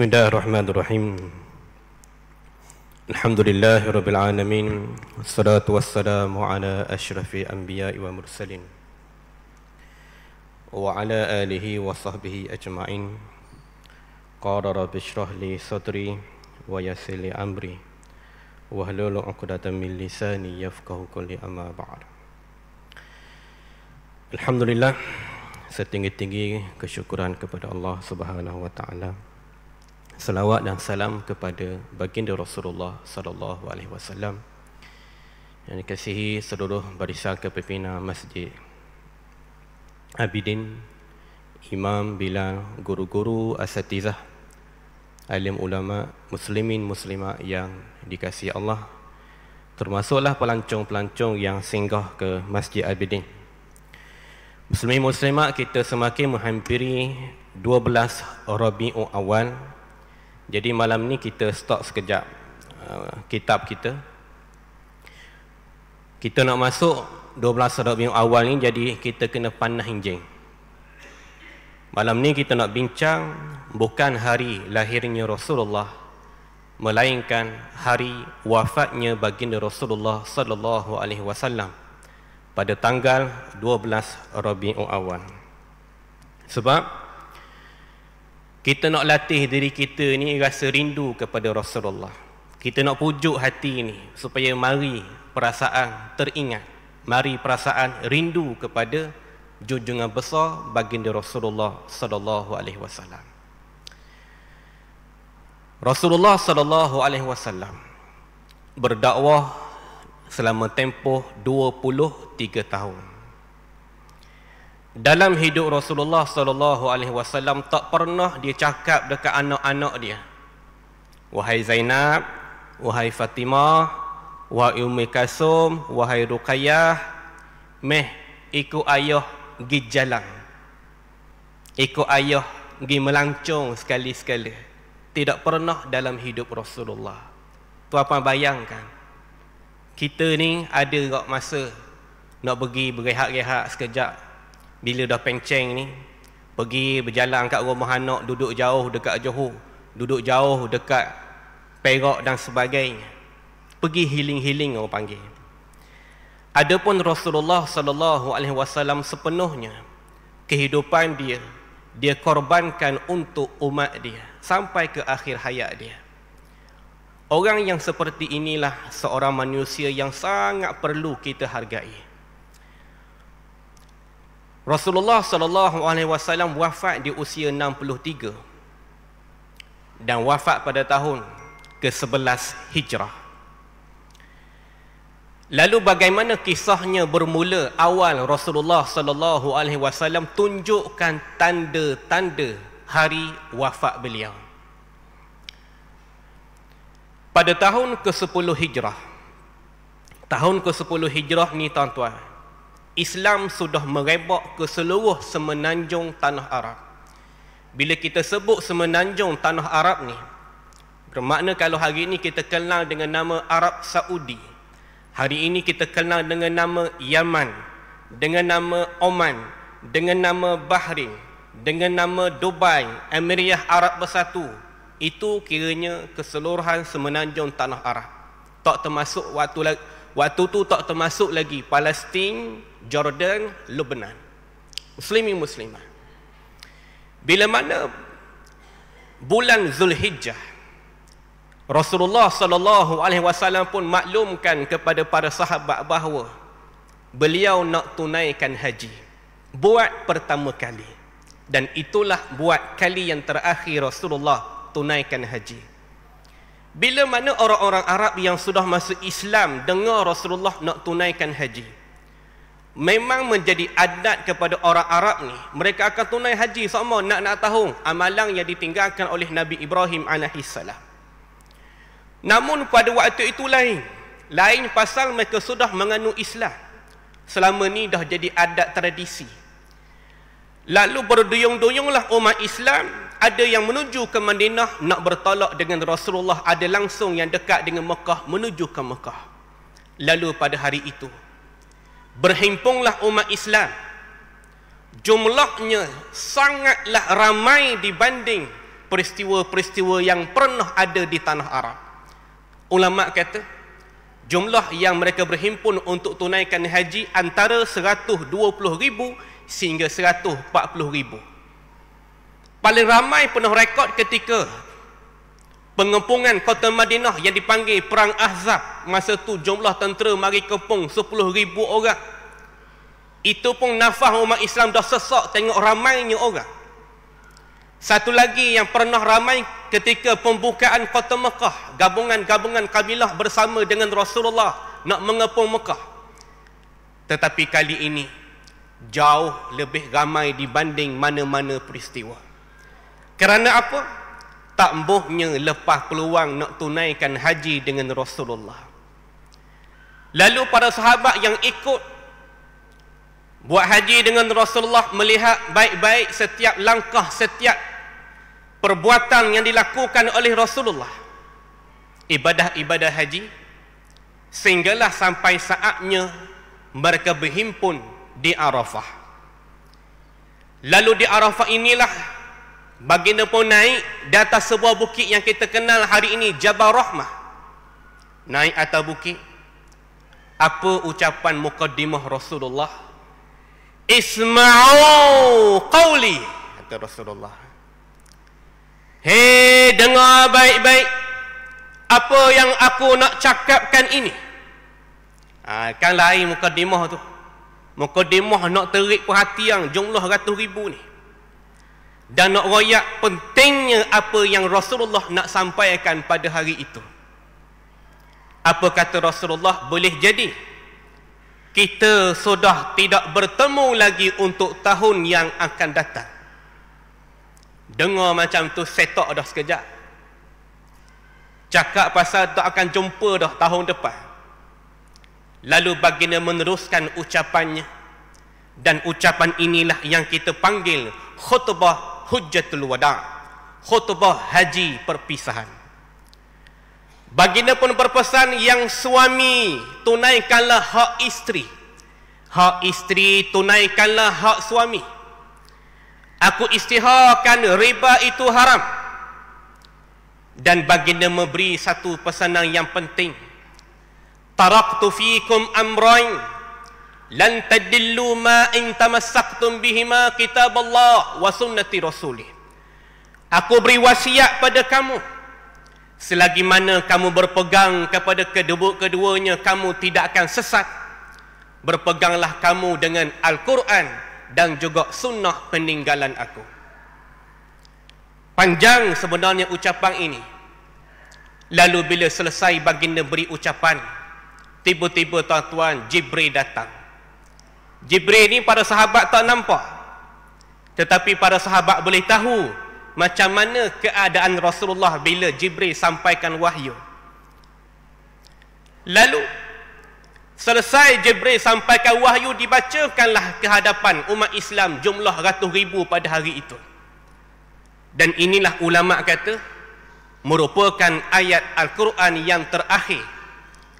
Bismillahirrahmanirrahim. Alhamdulillahi rabbil alamin. Wassalatu wassalamu ala asyrafi anbiya'i wa mursalin. Wa ala alihi wa sahbihi ajma'in. Qara rabbi syrah li sadri wa yasili amri. Wa halulu uqdatan min lisani yafqahu kulli amma ba'ar. Alhamdulillah. Setinggi-tinggi kesyukuran kepada Allah subhanahu wa ta'ala. Alhamdulillah selawat dan salam kepada baginda Rasulullah sallallahu alaihi wasallam yang dikasihi seluruh barisan kepimpinan masjid Abidin Imam bila guru-guru asatizah alim ulama muslimin muslimat yang dikasihi Allah termasuklah pelancong-pelancong yang singgah ke Masjid Abidin Muslimin muslimat kita semakin menghampiri 12 Rabiul Awal jadi malam ni kita stop sekejap uh, kitab kita. Kita nak masuk 12 Rabiul awal ni jadi kita kena panah injing. Malam ni kita nak bincang bukan hari lahirnya Rasulullah melainkan hari wafatnya baginda Rasulullah sallallahu alaihi wasallam pada tanggal 12 Rabiul Awal. Sebab kita nak latih diri kita ni rasa rindu kepada Rasulullah. Kita nak pujuk hati ni supaya mari perasaan teringat. Mari perasaan rindu kepada junjungan besar baginda Rasulullah sallallahu alaihi wasallam. Rasulullah sallallahu alaihi wasallam berdakwah selama tempoh 23 tahun dalam hidup Rasulullah sallallahu alaihi wasallam tak pernah dia cakap dekat anak-anak dia. Wahai Zainab, wahai Fatimah, wahai Ummi Kasum, wahai Ruqayyah, meh ikut ayah gi jalan. Ikut ayah gi melancong sekali-sekala. Tidak pernah dalam hidup Rasulullah. Tuan-tuan bayangkan. Kita ni ada gak masa nak pergi berehat-rehat sekejap bila dah penceng ni pergi berjalan kat rumah anak duduk jauh dekat Johor duduk jauh dekat Perak dan sebagainya pergi healing-healing orang panggil adapun Rasulullah sallallahu alaihi wasallam sepenuhnya kehidupan dia dia korbankan untuk umat dia sampai ke akhir hayat dia orang yang seperti inilah seorang manusia yang sangat perlu kita hargai Rasulullah sallallahu alaihi wasallam wafat di usia 63 dan wafat pada tahun ke-11 Hijrah. Lalu bagaimana kisahnya bermula awal Rasulullah sallallahu alaihi wasallam tunjukkan tanda-tanda hari wafat beliau. Pada tahun ke-10 Hijrah. Tahun ke-10 Hijrah ni tuan-tuan, Islam sudah merebak ke seluruh semenanjung tanah Arab. Bila kita sebut semenanjung tanah Arab ni, bermakna kalau hari ini kita kenal dengan nama Arab Saudi, hari ini kita kenal dengan nama Yaman, dengan nama Oman, dengan nama Bahrain, dengan nama Dubai, Emiriah Arab Bersatu, itu kiranya keseluruhan semenanjung tanah Arab. Tak termasuk waktu waktu tu tak termasuk lagi Palestin, Jordan, Lebanon. Muslimin muslimah. Bila mana bulan Zulhijjah Rasulullah sallallahu alaihi wasallam pun maklumkan kepada para sahabat bahawa beliau nak tunaikan haji buat pertama kali dan itulah buat kali yang terakhir Rasulullah tunaikan haji bila mana orang-orang Arab yang sudah masuk Islam dengar Rasulullah nak tunaikan haji memang menjadi adat kepada orang Arab ni mereka akan tunai haji sama nak nak tahu amalan yang ditinggalkan oleh Nabi Ibrahim alaihi salam namun pada waktu itu lain lain pasal mereka sudah menganut Islam selama ni dah jadi adat tradisi lalu berduyung-duyunglah umat Islam ada yang menuju ke Madinah nak bertolak dengan Rasulullah ada langsung yang dekat dengan Mekah menuju ke Mekah lalu pada hari itu Berhimpunglah umat Islam jumlahnya sangatlah ramai dibanding peristiwa-peristiwa yang pernah ada di tanah Arab ulama kata jumlah yang mereka berhimpun untuk tunaikan haji antara ribu sehingga ribu. paling ramai penuh rekod ketika pengepungan kota Madinah yang dipanggil Perang Ahzab masa tu jumlah tentera mari kepung ribu orang itu pun nafah umat Islam dah sesak tengok ramainya orang satu lagi yang pernah ramai ketika pembukaan kota Mekah gabungan-gabungan kabilah bersama dengan Rasulullah nak mengepung Mekah tetapi kali ini jauh lebih ramai dibanding mana-mana peristiwa kerana apa? tak bohnya lepas peluang nak tunaikan haji dengan Rasulullah. Lalu para sahabat yang ikut buat haji dengan Rasulullah melihat baik-baik setiap langkah, setiap perbuatan yang dilakukan oleh Rasulullah. Ibadah-ibadah haji sehinggalah sampai saatnya mereka berhimpun di Arafah. Lalu di Arafah inilah Baginda pun naik di atas sebuah bukit yang kita kenal hari ini Jabal Rahmah. Naik atas bukit. Apa ucapan mukaddimah Rasulullah? Isma'u qawli kata Rasulullah. Hei dengar baik-baik apa yang aku nak cakapkan ini. Ha, kan lain mukaddimah tu. Mukaddimah nak terik perhatian jumlah ratus ribu ni dan nak royak pentingnya apa yang Rasulullah nak sampaikan pada hari itu. Apa kata Rasulullah boleh jadi? Kita sudah tidak bertemu lagi untuk tahun yang akan datang. Dengar macam tu setok dah sekejap. Cakap pasal tak akan jumpa dah tahun depan. Lalu baginda meneruskan ucapannya. Dan ucapan inilah yang kita panggil khutbah hujjatul wada' khutbah haji perpisahan baginda pun berpesan yang suami tunaikanlah hak isteri hak isteri tunaikanlah hak suami aku istiharkan riba itu haram dan baginda memberi satu pesanan yang penting taraktu fikum amrain lan tadillu ma in tamassaktum bihima kitab Allah wa sunnati rasulih aku beri wasiat pada kamu selagi mana kamu berpegang kepada kedua-keduanya kamu tidak akan sesat berpeganglah kamu dengan Al-Quran dan juga sunnah peninggalan aku panjang sebenarnya ucapan ini lalu bila selesai baginda beri ucapan tiba-tiba tuan-tuan Jibril datang Jibril ni para sahabat tak nampak tetapi para sahabat boleh tahu macam mana keadaan Rasulullah bila Jibril sampaikan wahyu lalu selesai Jibril sampaikan wahyu dibacakanlah kehadapan umat Islam jumlah ratus ribu pada hari itu dan inilah ulama kata merupakan ayat Al-Quran yang terakhir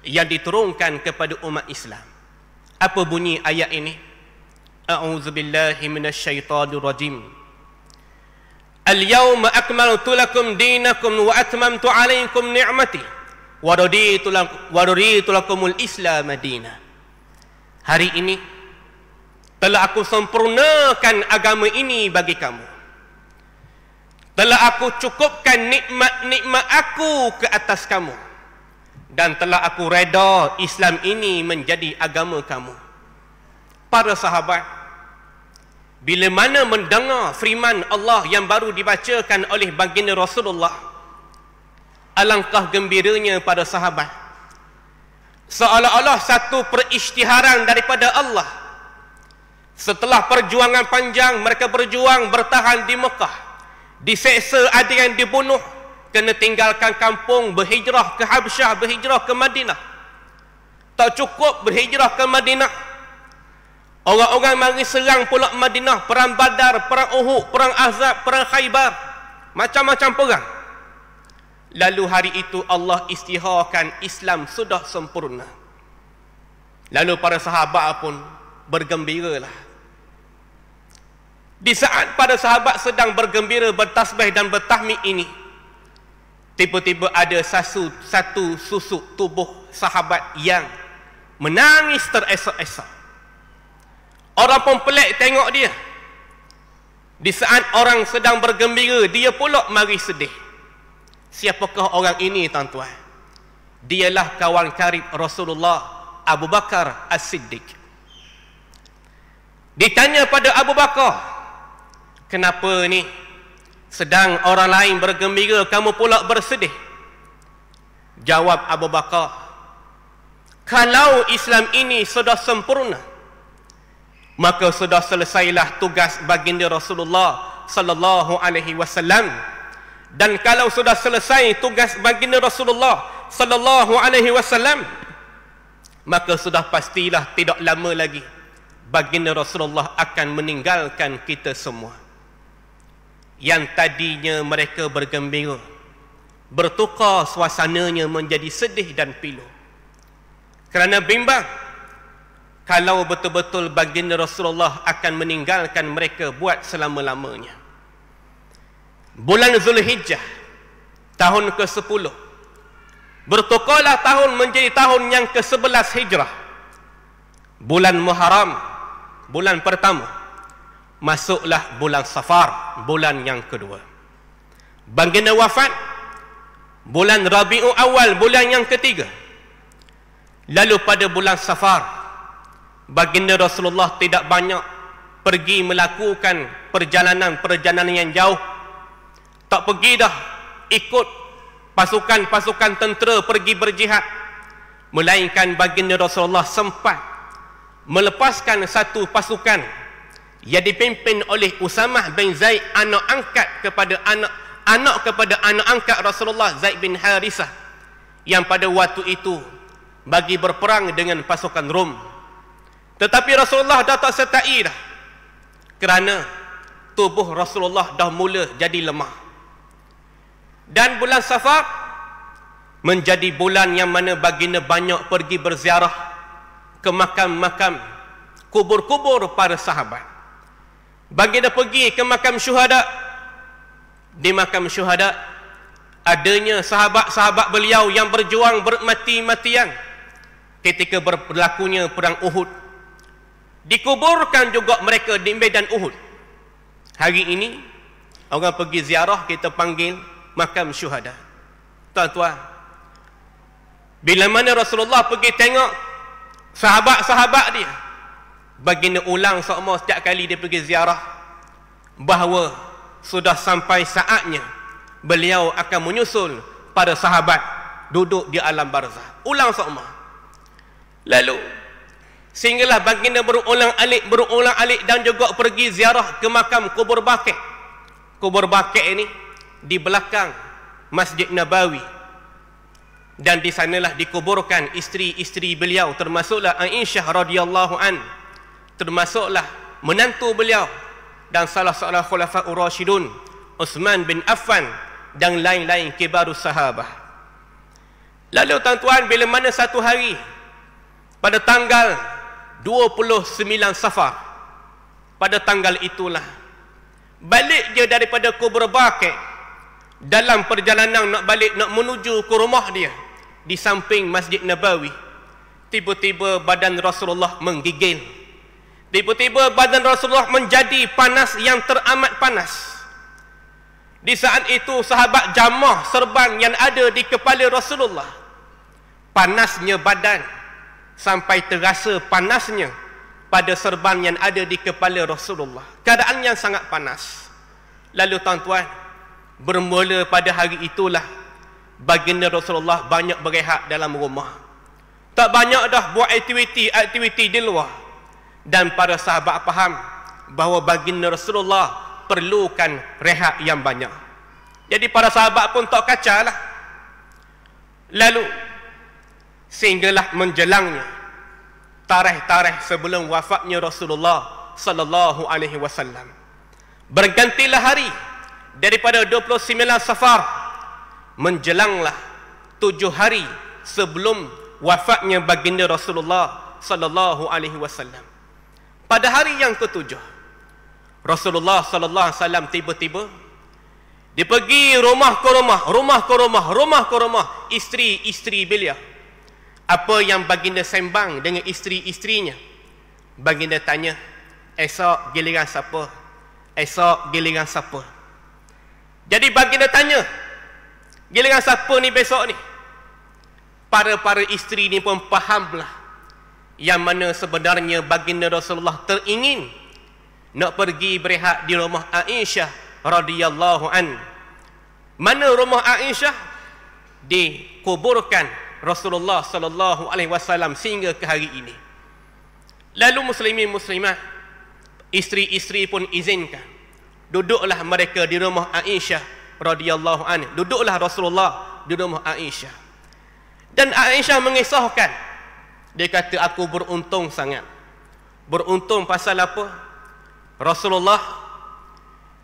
yang diturunkan kepada umat Islam apa bunyi ayat ini a'udzubillahi minasyaitonirrajim al-yawma akmaltu lakum dinakum wa atmamtu alaikum ni'mati wa raditu lakumul islam madina hari ini telah aku sempurnakan agama ini bagi kamu telah aku cukupkan nikmat-nikmat aku ke atas kamu dan telah aku reda Islam ini menjadi agama kamu para sahabat bila mana mendengar firman Allah yang baru dibacakan oleh baginda Rasulullah alangkah gembiranya para sahabat seolah-olah satu perisytiharan daripada Allah setelah perjuangan panjang mereka berjuang bertahan di Mekah diseksa ada yang dibunuh kena tinggalkan kampung berhijrah ke Habsyah berhijrah ke Madinah tak cukup berhijrah ke Madinah orang-orang mari serang pula Madinah perang Badar perang Uhud perang Ahzab perang Khaybar macam-macam perang lalu hari itu Allah istiharkan Islam sudah sempurna lalu para sahabat pun bergembiralah di saat pada sahabat sedang bergembira bertasbih dan bertahmid ini tiba-tiba ada satu, satu susuk tubuh sahabat yang menangis teresak-esak orang pun pelik tengok dia di saat orang sedang bergembira dia pula mari sedih siapakah orang ini tuan-tuan dialah kawan karib Rasulullah Abu Bakar As-Siddiq ditanya pada Abu Bakar kenapa ni sedang orang lain bergembira, kamu pula bersedih. Jawab Abu Bakar, kalau Islam ini sudah sempurna, maka sudah selesailah tugas baginda Rasulullah sallallahu alaihi wasallam. Dan kalau sudah selesai tugas baginda Rasulullah sallallahu alaihi wasallam, maka sudah pastilah tidak lama lagi baginda Rasulullah akan meninggalkan kita semua yang tadinya mereka bergembira bertukar suasananya menjadi sedih dan pilu kerana bimbang kalau betul-betul baginda Rasulullah akan meninggalkan mereka buat selama-lamanya bulan Zulhijjah tahun ke-10 bertukarlah tahun menjadi tahun yang ke-11 hijrah bulan Muharram bulan pertama masuklah bulan Safar, bulan yang kedua. Baginda wafat bulan Rabiu Awal, bulan yang ketiga. Lalu pada bulan Safar, baginda Rasulullah tidak banyak pergi melakukan perjalanan-perjalanan yang jauh. Tak pergi dah ikut pasukan-pasukan tentera pergi berjihad. Melainkan baginda Rasulullah sempat melepaskan satu pasukan ia dipimpin oleh Usamah bin Zaid anak angkat kepada anak anak kepada anak angkat Rasulullah Zaid bin Harisah yang pada waktu itu bagi berperang dengan pasukan Rom tetapi Rasulullah dah tak sertai dah kerana tubuh Rasulullah dah mula jadi lemah dan bulan Safar menjadi bulan yang mana baginda banyak pergi berziarah ke makam-makam kubur-kubur para sahabat baginda pergi ke makam syuhada di makam syuhada adanya sahabat-sahabat beliau yang berjuang bermati-matian ketika berlakunya perang Uhud dikuburkan juga mereka di medan Uhud hari ini orang pergi ziarah kita panggil makam syuhada tuan-tuan bila mana Rasulullah pergi tengok sahabat-sahabat dia baginda ulang sama setiap kali dia pergi ziarah bahawa sudah sampai saatnya beliau akan menyusul pada sahabat duduk di alam barzah ulang sama lalu sehinggalah baginda berulang alik berulang alik dan juga pergi ziarah ke makam kubur bakit kubur bakit ini di belakang masjid nabawi dan di sanalah dikuburkan isteri-isteri beliau termasuklah Aisyah radhiyallahu anha termasuklah menantu beliau dan salah seorang khulafah Urashidun Uthman bin Affan dan lain-lain kibarus sahabah lalu tuan-tuan bila mana satu hari pada tanggal 29 Safar pada tanggal itulah balik dia daripada kubur Baqi' dalam perjalanan nak balik nak menuju ke rumah dia di samping Masjid Nabawi tiba-tiba badan Rasulullah menggigil Tiba-tiba badan Rasulullah menjadi panas yang teramat panas. Di saat itu sahabat jamah serban yang ada di kepala Rasulullah. Panasnya badan sampai terasa panasnya pada serban yang ada di kepala Rasulullah. Keadaan yang sangat panas. Lalu tuan-tuan, bermula pada hari itulah baginda Rasulullah banyak berehat dalam rumah. Tak banyak dah buat aktiviti-aktiviti di luar dan para sahabat faham bahawa baginda Rasulullah perlukan rehat yang banyak. Jadi para sahabat pun tak lah. Lalu sehinggalah menjelangnya tarikh-tarikh sebelum wafatnya Rasulullah sallallahu alaihi wasallam. Bergantilah hari daripada 29 Safar menjelanglah tujuh hari sebelum wafatnya baginda Rasulullah sallallahu alaihi wasallam. Pada hari yang ketujuh, Rasulullah sallallahu alaihi wasallam tiba-tiba dia pergi rumah ke rumah, rumah ke rumah, rumah ke rumah isteri-isteri beliau. Apa yang baginda sembang dengan isteri-isterinya? Baginda tanya, "Esok giliran siapa? Esok giliran siapa?" Jadi baginda tanya, "Giliran siapa ni besok ni?" Para-para isteri ni pun fahamlah yang mana sebenarnya baginda Rasulullah teringin nak pergi berehat di rumah Aisyah radhiyallahu an. Mana rumah Aisyah dikuburkan Rasulullah sallallahu alaihi wasallam sehingga ke hari ini. Lalu muslimin muslimat isteri-isteri pun izinkan. Duduklah mereka di rumah Aisyah radhiyallahu an. Duduklah Rasulullah di rumah Aisyah. Dan Aisyah mengisahkan dia kata aku beruntung sangat. Beruntung pasal apa? Rasulullah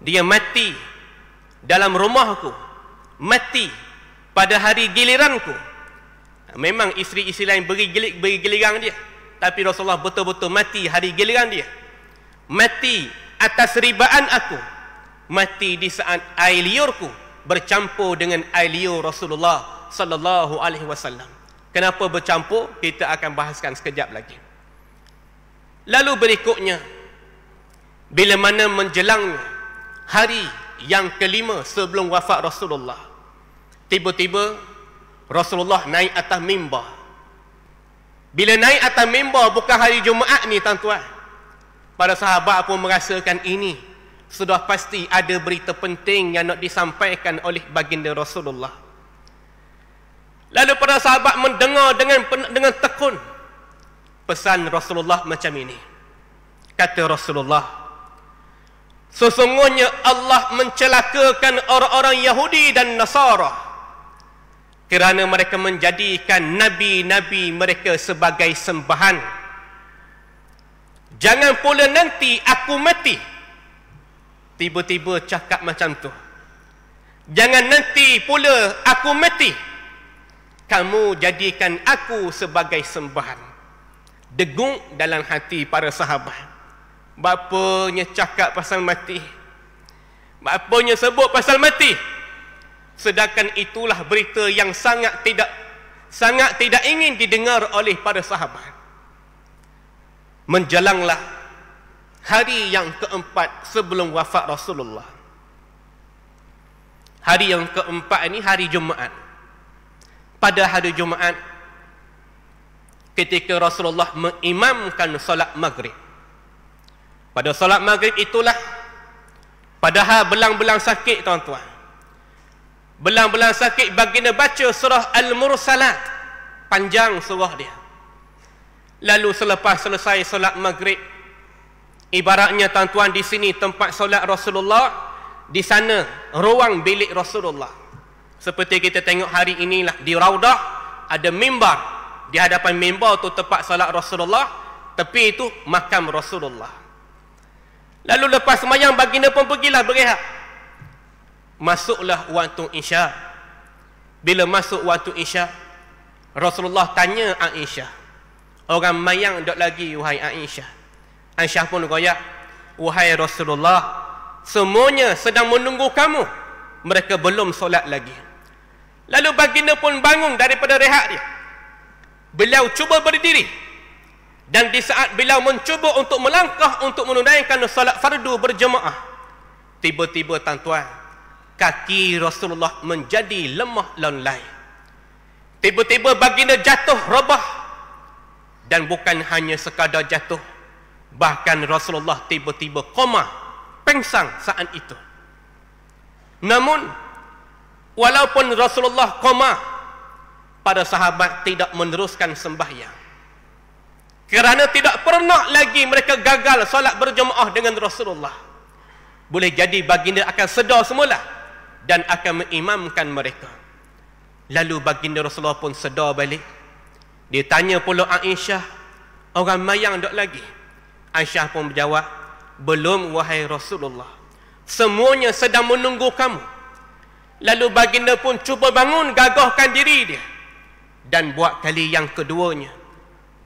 dia mati dalam rumah aku. Mati pada hari giliranku. Memang isteri-isteri lain beri gelik beri giliran dia. Tapi Rasulullah betul-betul mati hari giliran dia. Mati atas ribaan aku. Mati di saat air liurku bercampur dengan air liur Rasulullah sallallahu alaihi wasallam. Kenapa bercampur? Kita akan bahaskan sekejap lagi. Lalu berikutnya, bila mana menjelang hari yang kelima sebelum wafat Rasulullah, tiba-tiba Rasulullah naik atas mimbar. Bila naik atas mimbar bukan hari Jumaat ni tuan-tuan. Para sahabat pun merasakan ini sudah pasti ada berita penting yang nak disampaikan oleh baginda Rasulullah. Lalu para sahabat mendengar dengan dengan tekun pesan Rasulullah macam ini. Kata Rasulullah, sesungguhnya Allah mencelakakan orang-orang Yahudi dan Nasara kerana mereka menjadikan nabi-nabi mereka sebagai sembahan. Jangan pula nanti aku mati. Tiba-tiba cakap macam tu. Jangan nanti pula aku mati kamu jadikan aku sebagai sembahan degung dalam hati para sahabat bapanya cakap pasal mati bapanya sebut pasal mati sedangkan itulah berita yang sangat tidak sangat tidak ingin didengar oleh para sahabat menjelanglah hari yang keempat sebelum wafat Rasulullah hari yang keempat ini hari Jumaat pada hari Jumaat ketika Rasulullah mengimamkan solat maghrib. Pada solat maghrib itulah padahal belang-belang sakit tuan-tuan. Belang-belang sakit baginda baca surah Al-Mursalat. Panjang surah dia. Lalu selepas selesai solat maghrib ibaratnya tuan-tuan di sini tempat solat Rasulullah di sana ruang bilik Rasulullah. Seperti kita tengok hari inilah di Raudah ada mimbar. Di hadapan mimbar tu tempat salat Rasulullah, tepi itu makam Rasulullah. Lalu lepas semayang baginda pun pergilah berehat. Masuklah waktu Isya. Bila masuk waktu Isya, Rasulullah tanya Aisyah. Orang mayang dok lagi wahai Aisyah. Aisyah pun koyak, "Wahai Rasulullah, semuanya sedang menunggu kamu. Mereka belum solat lagi." Lalu baginda pun bangun daripada rehat dia. Beliau cuba berdiri. Dan di saat beliau mencuba untuk melangkah untuk menunaikan solat fardu berjemaah. Tiba-tiba tuan-tuan, kaki Rasulullah menjadi lemah lonlai. Tiba-tiba baginda jatuh rebah. Dan bukan hanya sekadar jatuh. Bahkan Rasulullah tiba-tiba koma, pengsan saat itu. Namun, walaupun Rasulullah koma pada sahabat tidak meneruskan sembahyang kerana tidak pernah lagi mereka gagal solat berjemaah dengan Rasulullah boleh jadi baginda akan sedar semula dan akan mengimamkan mereka lalu baginda Rasulullah pun sedar balik dia tanya pula Aisyah orang mayang tak lagi Aisyah pun berjawab belum wahai Rasulullah semuanya sedang menunggu kamu Lalu baginda pun cuba bangun gagahkan diri dia dan buat kali yang keduanya.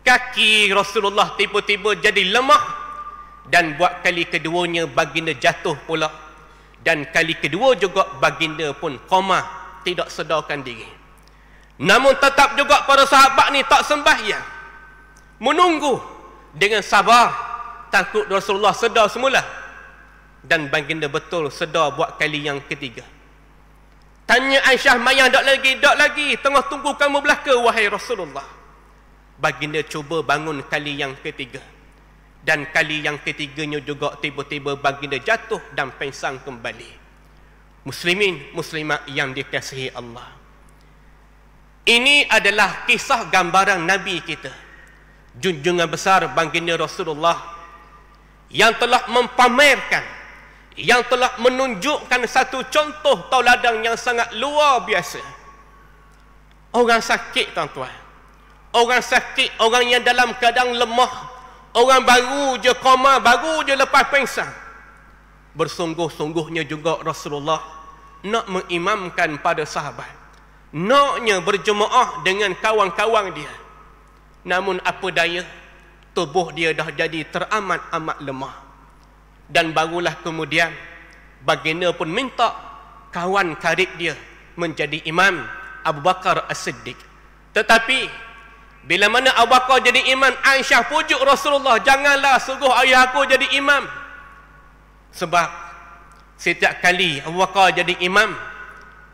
Kaki Rasulullah tiba-tiba jadi lemah dan buat kali keduanya baginda jatuh pula. Dan kali kedua juga baginda pun koma tidak sedarkan diri. Namun tetap juga para sahabat ni tak sembah ya Menunggu dengan sabar takut Rasulullah sedar semula. Dan baginda betul sedar buat kali yang ketiga. Tanya Aisyah mayang dok lagi, dok lagi. Tengah tunggu kamu belaka, wahai Rasulullah. Baginda cuba bangun kali yang ketiga. Dan kali yang ketiganya juga tiba-tiba baginda jatuh dan pensang kembali. Muslimin, muslimat yang dikasihi Allah. Ini adalah kisah gambaran Nabi kita. Junjungan besar baginda Rasulullah yang telah mempamerkan yang telah menunjukkan satu contoh tauladan yang sangat luar biasa orang sakit tuan-tuan orang sakit orang yang dalam keadaan lemah orang baru je koma baru je lepas pingsan bersungguh-sungguhnya juga Rasulullah nak mengimamkan pada sahabat naknya berjemaah dengan kawan-kawan dia namun apa daya tubuh dia dah jadi teramat amat lemah dan barulah kemudian baginda pun minta kawan karib dia menjadi imam Abu Bakar As-Siddiq tetapi bila mana Abu Bakar jadi imam Aisyah pujuk Rasulullah janganlah suruh ayah aku jadi imam sebab setiap kali Abu Bakar jadi imam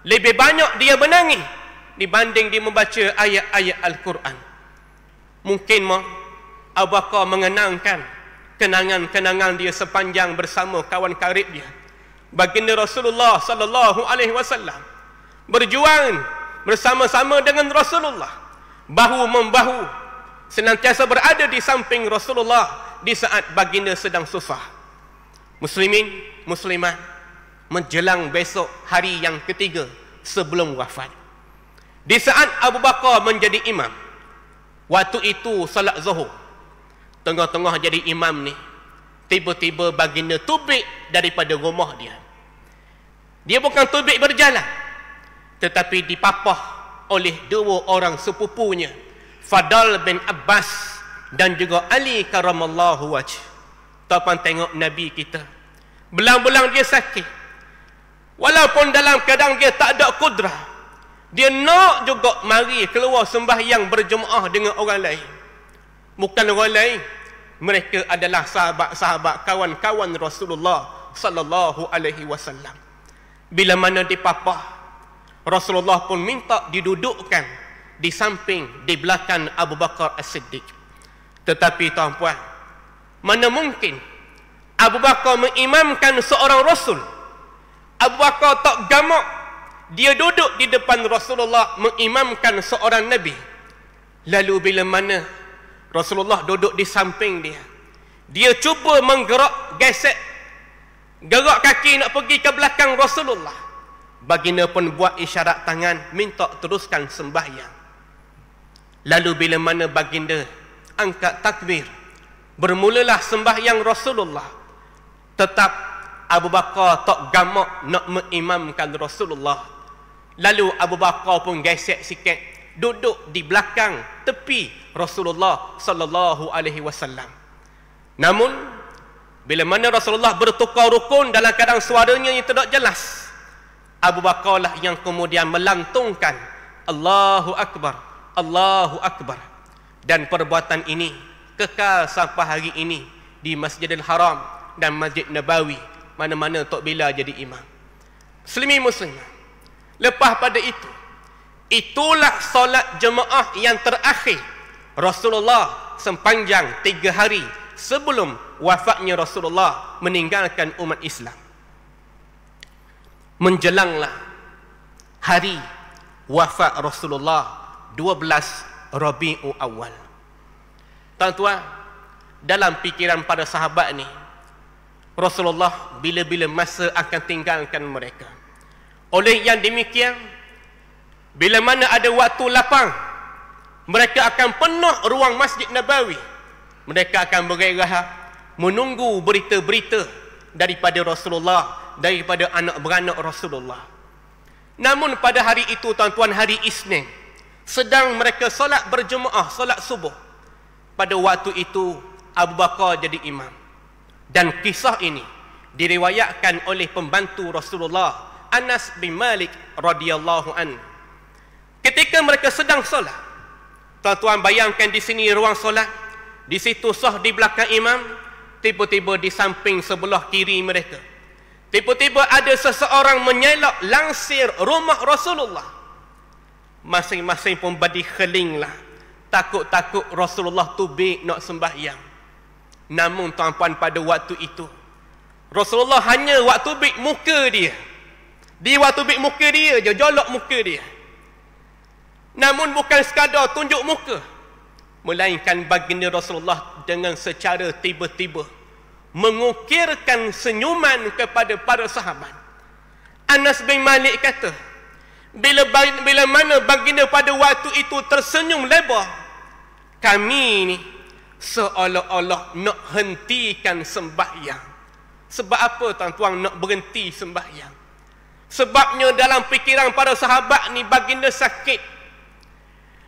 lebih banyak dia menangis dibanding dia membaca ayat-ayat Al-Quran mungkin mah Abu Bakar mengenangkan kenangan-kenangan dia sepanjang bersama kawan karib dia. Baginda Rasulullah sallallahu alaihi wasallam berjuang bersama-sama dengan Rasulullah bahu membahu senantiasa berada di samping Rasulullah di saat baginda sedang susah. Muslimin, muslimat menjelang besok hari yang ketiga sebelum wafat. Di saat Abu Bakar menjadi imam. Waktu itu salat Zuhur tengah-tengah jadi imam ni tiba-tiba baginda tubik daripada rumah dia dia bukan tubik berjalan tetapi dipapah oleh dua orang sepupunya Fadal bin Abbas dan juga Ali karamallahu wajh tuan tengok Nabi kita belang-belang dia sakit walaupun dalam keadaan dia tak ada kudrah dia nak juga mari keluar sembahyang berjemaah dengan orang lain bukan orang lain mereka adalah sahabat-sahabat kawan-kawan Rasulullah sallallahu alaihi wasallam. Bila mana dipapah, Rasulullah pun minta didudukkan di samping di belakang Abu Bakar As-Siddiq. Tetapi tuan-puan, mana mungkin Abu Bakar mengimamkan seorang rasul? Abu Bakar tak gamak dia duduk di depan Rasulullah mengimamkan seorang nabi. Lalu bila mana Rasulullah duduk di samping dia. Dia cuba menggerak gesek. Gerak kaki nak pergi ke belakang Rasulullah. Baginda pun buat isyarat tangan minta teruskan sembahyang. Lalu bila mana baginda angkat takbir. Bermulalah sembahyang Rasulullah. Tetap Abu Bakar tak gamak nak mengimamkan Rasulullah. Lalu Abu Bakar pun gesek sikit duduk di belakang tepi Rasulullah sallallahu alaihi wasallam. Namun bila mana Rasulullah bertukar rukun dalam keadaan suaranya yang tidak jelas, Abu Bakar lah yang kemudian melantungkan Allahu Akbar, Allahu Akbar. Dan perbuatan ini kekal sampai hari ini di Masjidil Haram dan Masjid Nabawi mana-mana Tok Bila jadi imam. selimi Muslim. Lepas pada itu, Itulah solat jemaah yang terakhir Rasulullah sepanjang tiga hari sebelum wafatnya Rasulullah meninggalkan umat Islam. Menjelanglah hari wafat Rasulullah 12 Rabi'u Awal. Tuan-tuan, dalam pikiran para sahabat ini, Rasulullah bila-bila masa akan tinggalkan mereka. Oleh yang demikian, bila mana ada waktu lapang mereka akan penuh ruang masjid Nabawi mereka akan bergerak menunggu berita-berita daripada Rasulullah daripada anak-beranak Rasulullah namun pada hari itu tuan-tuan hari Isnin sedang mereka solat berjemaah solat subuh pada waktu itu Abu Bakar jadi imam dan kisah ini diriwayatkan oleh pembantu Rasulullah Anas bin Malik radhiyallahu anhu ketika mereka sedang solat tuan-tuan bayangkan di sini ruang solat di situ sah di belakang imam tiba-tiba di samping sebelah kiri mereka tiba-tiba ada seseorang menyelok langsir rumah Rasulullah masing-masing pun badi keling lah takut-takut Rasulullah tu baik nak sembahyang namun tuan-tuan pada waktu itu Rasulullah hanya waktu baik muka dia di waktu baik muka dia je jolok muka dia Namun bukan sekadar tunjuk muka. Melainkan baginda Rasulullah dengan secara tiba-tiba. Mengukirkan senyuman kepada para sahabat. Anas bin Malik kata. Bila, bila mana baginda pada waktu itu tersenyum lebar. Kami ini seolah-olah nak hentikan sembahyang. Sebab apa tuan-tuan nak berhenti sembahyang? Sebabnya dalam pikiran para sahabat ni baginda sakit.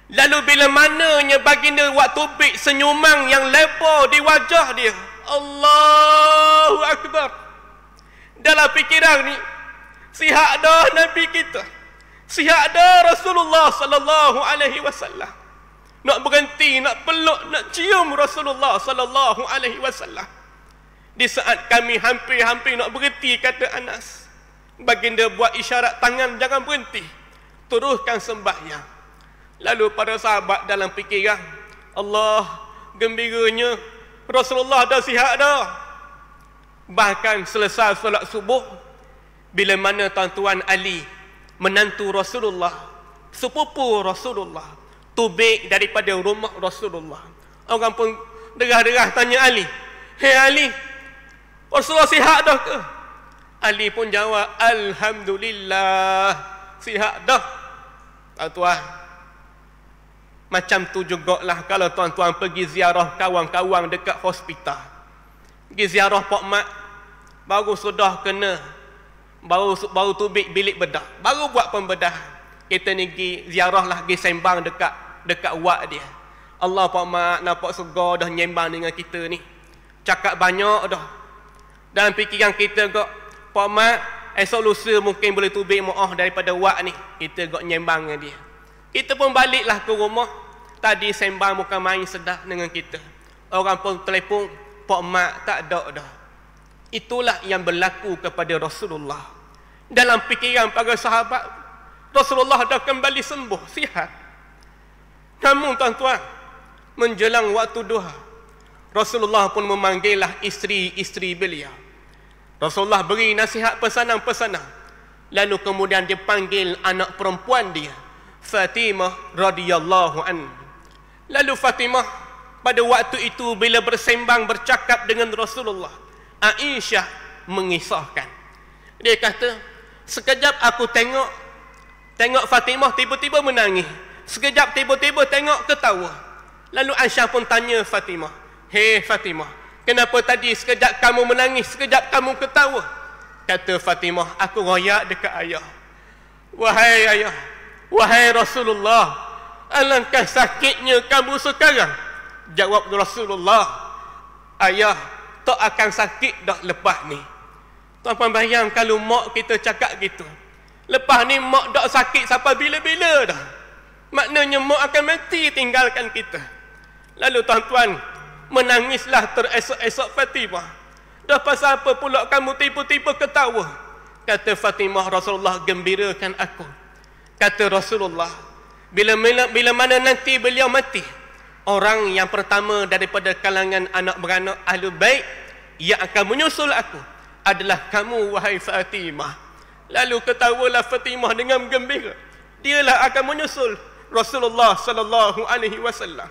Lalu bila mananya baginda waktu bit senyuman yang lebar di wajah dia. Allahu Akbar. Dalam fikiran ni, sihat dah Nabi kita. Sihat dah Rasulullah sallallahu alaihi wasallam. Nak berhenti, nak peluk, nak cium Rasulullah sallallahu alaihi wasallam. Di saat kami hampir-hampir nak berhenti kata Anas. Baginda buat isyarat tangan jangan berhenti. Teruskan sembahyang. Lalu para sahabat dalam fikiran, Allah gembiranya Rasulullah dah sihat dah. Bahkan selesai solat subuh bila mana tuan Ali menantu Rasulullah, sepupu Rasulullah, tubik daripada rumah Rasulullah. Orang pun derah-derah tanya Ali, "Hei Ali, Rasulullah sihat dah ke?" Ali pun jawab, "Alhamdulillah, sihat dah." Tuan-tuan, macam tu lah kalau tuan-tuan pergi ziarah kawan-kawan dekat hospital. Pergi ziarah pak mak baru sudah kena baru baru tubik bilik bedah, baru buat pembedah. Kita ni pergi ziarahlah pergi sembang dekat dekat wak dia. Allah pak mak nampak surga dah nyembang dengan kita ni. Cakap banyak dah. Dalam fikiran kita kok pak mak esok lusa mungkin boleh tubik muah daripada wak ni. Kita kok nyembang dengan dia. Kita pun baliklah ke rumah. Tadi sembang muka main sedap dengan kita. Orang pun telefon, Pak Mak tak ada dah. Itulah yang berlaku kepada Rasulullah. Dalam fikiran para sahabat, Rasulullah dah kembali sembuh, sihat. Namun tuan-tuan, menjelang waktu duha, Rasulullah pun memanggillah isteri-isteri beliau. Rasulullah beri nasihat pesanan-pesanan. Lalu kemudian dia panggil anak perempuan dia, Fatimah radhiyallahu an. Lalu Fatimah pada waktu itu bila bersembang bercakap dengan Rasulullah, Aisyah mengisahkan. Dia kata, sekejap aku tengok tengok Fatimah tiba-tiba menangis. Sekejap tiba-tiba tengok ketawa. Lalu Aisyah pun tanya Fatimah, "Hei Fatimah, kenapa tadi sekejap kamu menangis, sekejap kamu ketawa?" Kata Fatimah, "Aku royak dekat ayah." Wahai ayah, Wahai Rasulullah Alangkah sakitnya kamu sekarang Jawab Rasulullah Ayah Tak akan sakit dah lepas ni Tuan-tuan bayang kalau mak kita cakap gitu Lepas ni mak tak sakit sampai bila-bila dah Maknanya mak akan mati tinggalkan kita Lalu tuan-tuan Menangislah teresok-esok Fatimah Dah pasal apa pula kamu tiba-tiba ketawa Kata Fatimah Rasulullah gembirakan aku kata Rasulullah bila, bila bila mana nanti beliau mati orang yang pertama daripada kalangan anak beranak ahli baik, yang akan menyusul aku adalah kamu wahai Fatimah lalu ketawalah Fatimah dengan gembira dialah akan menyusul Rasulullah sallallahu alaihi wasallam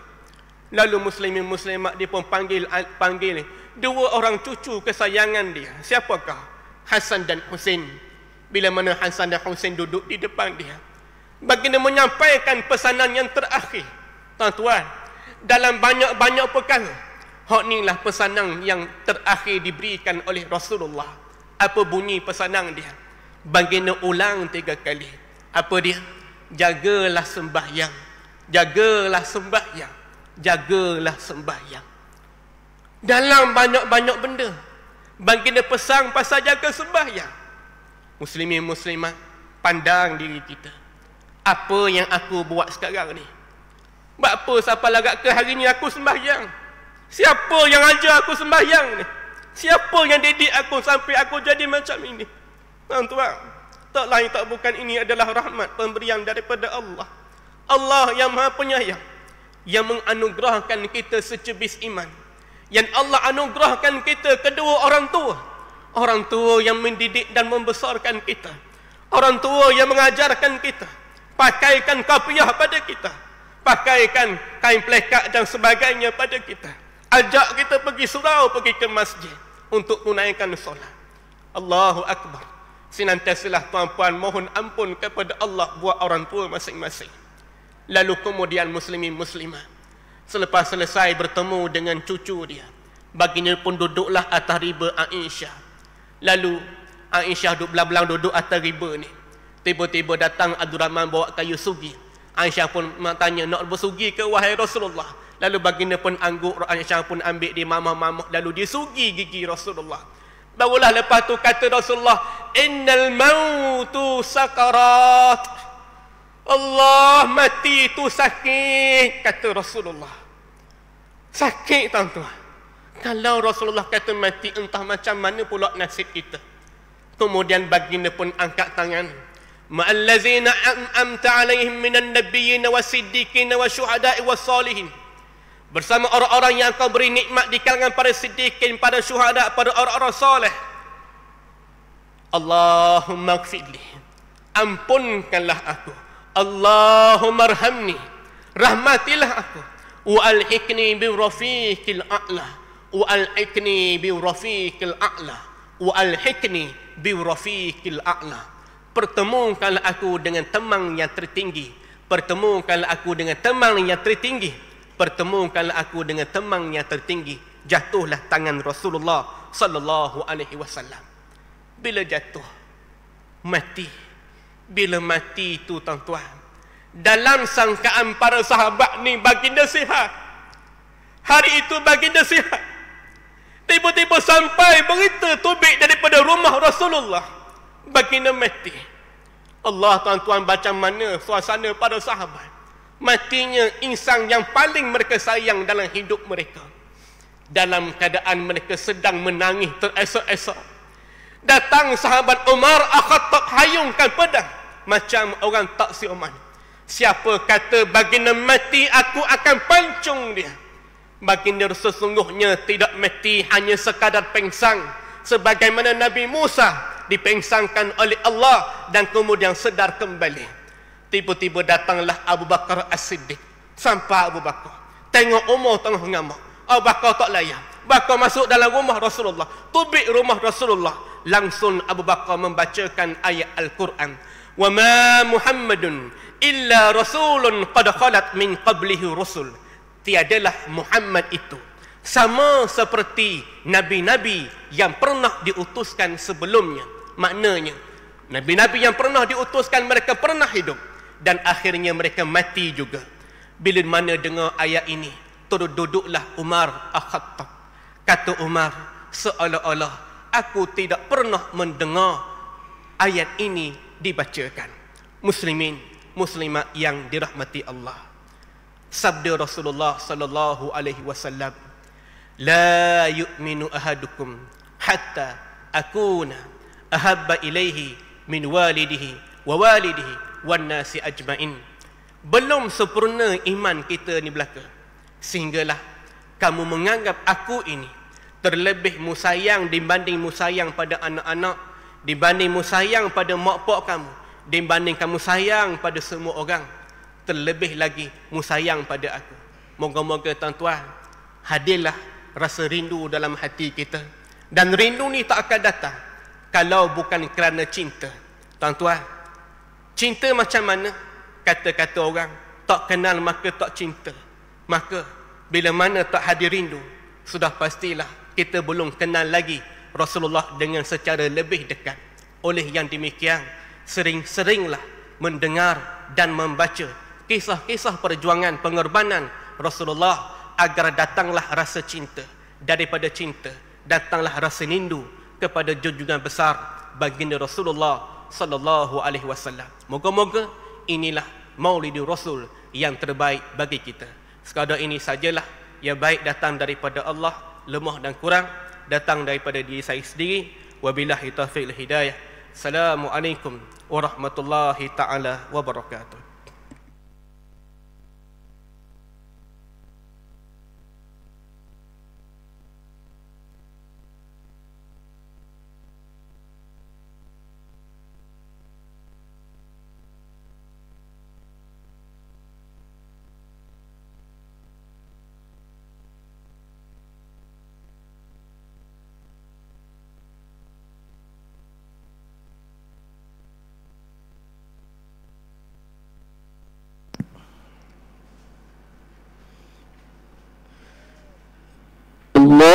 lalu muslimin muslimat dia pun panggil panggil dua orang cucu kesayangan dia siapakah Hasan dan Husin? bila mana Hasan dan Husin duduk di depan dia baginda menyampaikan pesanan yang terakhir tuan-tuan dalam banyak-banyak perkara hak inilah pesanan yang terakhir diberikan oleh Rasulullah apa bunyi pesanan dia baginda ulang tiga kali apa dia jagalah sembahyang jagalah sembahyang jagalah sembahyang dalam banyak-banyak benda baginda pesan pasal jaga sembahyang muslimin muslimat pandang diri kita apa yang aku buat sekarang ni buat apa siapa lagak ke hari ni aku sembahyang siapa yang ajar aku sembahyang ni siapa yang didik aku sampai aku jadi macam ini tuan-tuan tak lain tak bukan ini adalah rahmat pemberian daripada Allah Allah yang maha penyayang yang menganugerahkan kita secebis iman yang Allah anugerahkan kita kedua orang tua orang tua yang mendidik dan membesarkan kita orang tua yang mengajarkan kita pakaikan kopiah pada kita pakaikan kain plekat dan sebagainya pada kita ajak kita pergi surau pergi ke masjid untuk tunaikan solat Allahu Akbar Sinantiasalah tuan-puan mohon ampun kepada Allah buat orang tua masing-masing. Lalu kemudian muslimin muslimah selepas selesai bertemu dengan cucu dia, baginya pun duduklah atas riba Aisyah. Lalu Aisyah duduk belang duduk atas riba ni. Tiba-tiba datang Abdul Rahman bawa kayu sugi. Aisyah pun tanya, nak bersugi ke wahai Rasulullah? Lalu baginda pun angguk, Aisyah pun ambil di mamah-mamah. Lalu dia sugi gigi Rasulullah. Barulah lepas tu kata Rasulullah, Innal mautu sakarat. Allah mati itu sakit, kata Rasulullah. Sakit tuan-tuan. Kalau Rasulullah kata mati, entah macam mana pula nasib kita. Kemudian baginda pun angkat tangan. مع الذين أنعمت عليهم من النبيين والصديقين والشهداء والصالحين bersama orang-orang yang kau beri nikmat di kalangan para siddiqin para syuhada para orang-orang soleh Allahumma gfirli ampunkanlah aku Allahumma rahmni rahmatilah aku wa'alhikni bi rafiqil a'la wa'alhikni bi rafiqil a'la wa'alhikni bi rafiqil a'la pertemukanlah aku dengan temang yang tertinggi pertemukanlah aku dengan temang yang tertinggi pertemukanlah aku dengan temang yang tertinggi jatuhlah tangan Rasulullah sallallahu alaihi wasallam bila jatuh mati bila mati itu tuan-tuan dalam sangkaan para sahabat ni baginda sihat hari itu baginda sihat tiba-tiba sampai berita tubik daripada rumah Rasulullah baginda mati. Allah tuan-tuan baca mana suasana pada sahabat. Matinya insan yang paling mereka sayang dalam hidup mereka. Dalam keadaan mereka sedang menangis teresok-esok. Datang sahabat Umar tak hayungkan pedang. Macam orang taksi Oman. Siapa kata baginda mati aku akan pancung dia. Baginda sesungguhnya tidak mati hanya sekadar pengsan. Sebagaimana Nabi Musa dipengsangkan oleh Allah dan kemudian sedar kembali. Tiba-tiba datanglah Abu Bakar As-Siddiq. Sampai Abu Bakar. Tengok Umar tengah ngamuk. Abu Bakar tak layak. Bakar masuk dalam rumah Rasulullah. Tubik rumah Rasulullah. Langsung Abu Bakar membacakan ayat Al-Quran. Wa ma Muhammadun illa rasulun qad khalat min qablihi rusul. Tiadalah Muhammad itu sama seperti nabi-nabi yang pernah diutuskan sebelumnya maknanya nabi-nabi yang pernah diutuskan mereka pernah hidup dan akhirnya mereka mati juga bila mana dengar ayat ini turut duduklah Umar Al-Khattab kata Umar seolah-olah aku tidak pernah mendengar ayat ini dibacakan muslimin muslimat yang dirahmati Allah sabda Rasulullah sallallahu alaihi wasallam la yu'minu ahadukum hatta akuna ahabba ilaihi min walidihi wa walidihi wan nasi ajmain belum sempurna iman kita ni belaka sehinggalah kamu menganggap aku ini terlebih musayang dibanding musayang pada anak-anak dibanding musayang pada mak pak kamu dibanding kamu sayang pada semua orang terlebih lagi musayang pada aku moga-moga tuan-tuan hadirlah rasa rindu dalam hati kita dan rindu ni tak akan datang kalau bukan kerana cinta. Tuan-tuan, cinta macam mana? Kata-kata orang, tak kenal maka tak cinta. Maka, bila mana tak hadir rindu, sudah pastilah kita belum kenal lagi Rasulullah dengan secara lebih dekat. Oleh yang demikian, sering-seringlah mendengar dan membaca kisah-kisah perjuangan pengorbanan Rasulullah agar datanglah rasa cinta. Daripada cinta, datanglah rasa rindu kepada junjungan besar baginda Rasulullah sallallahu alaihi wasallam. Moga-moga inilah Maulidur Rasul yang terbaik bagi kita. Sekadar ini sajalah yang baik datang daripada Allah lemah dan kurang datang daripada diri saya sendiri wabillahi taufiq hidayah assalamualaikum warahmatullahi taala wabarakatuh